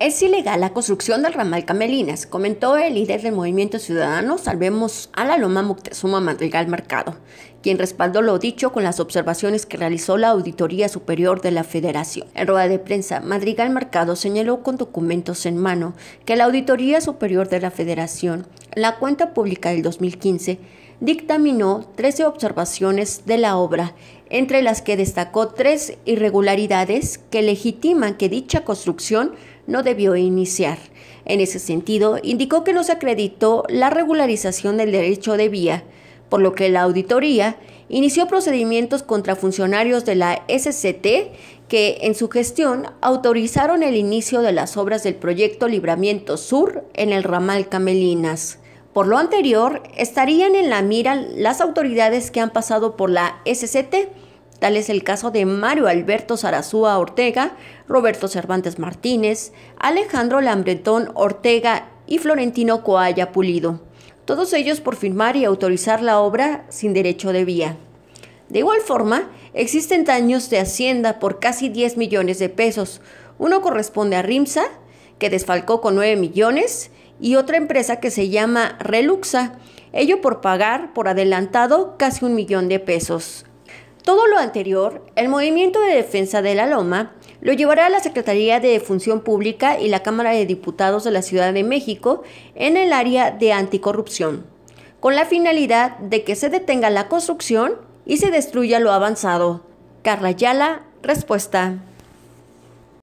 Es ilegal la construcción del ramal Camelinas, comentó el líder del movimiento ciudadano Salvemos a la Loma Moctezuma Madrigal Mercado, quien respaldó lo dicho con las observaciones que realizó la Auditoría Superior de la Federación. En rueda de prensa, Madrigal Mercado señaló con documentos en mano que la Auditoría Superior de la Federación, la cuenta pública del 2015, dictaminó 13 observaciones de la obra entre las que destacó tres irregularidades que legitiman que dicha construcción no debió iniciar. En ese sentido, indicó que no se acreditó la regularización del derecho de vía, por lo que la auditoría inició procedimientos contra funcionarios de la SCT que en su gestión autorizaron el inicio de las obras del proyecto Libramiento Sur en el ramal Camelinas. Por lo anterior, estarían en la mira las autoridades que han pasado por la SCT, Tal es el caso de Mario Alberto Zarazúa Ortega, Roberto Cervantes Martínez, Alejandro Lambretón Ortega y Florentino Coalla Pulido. Todos ellos por firmar y autorizar la obra sin derecho de vía. De igual forma, existen daños de Hacienda por casi 10 millones de pesos. Uno corresponde a RIMSA, que desfalcó con 9 millones, y otra empresa que se llama Reluxa, ello por pagar por adelantado casi un millón de pesos. Todo lo anterior, el Movimiento de Defensa de la Loma lo llevará a la Secretaría de Función Pública y la Cámara de Diputados de la Ciudad de México en el área de anticorrupción, con la finalidad de que se detenga la construcción y se destruya lo avanzado. Carla Yala, respuesta.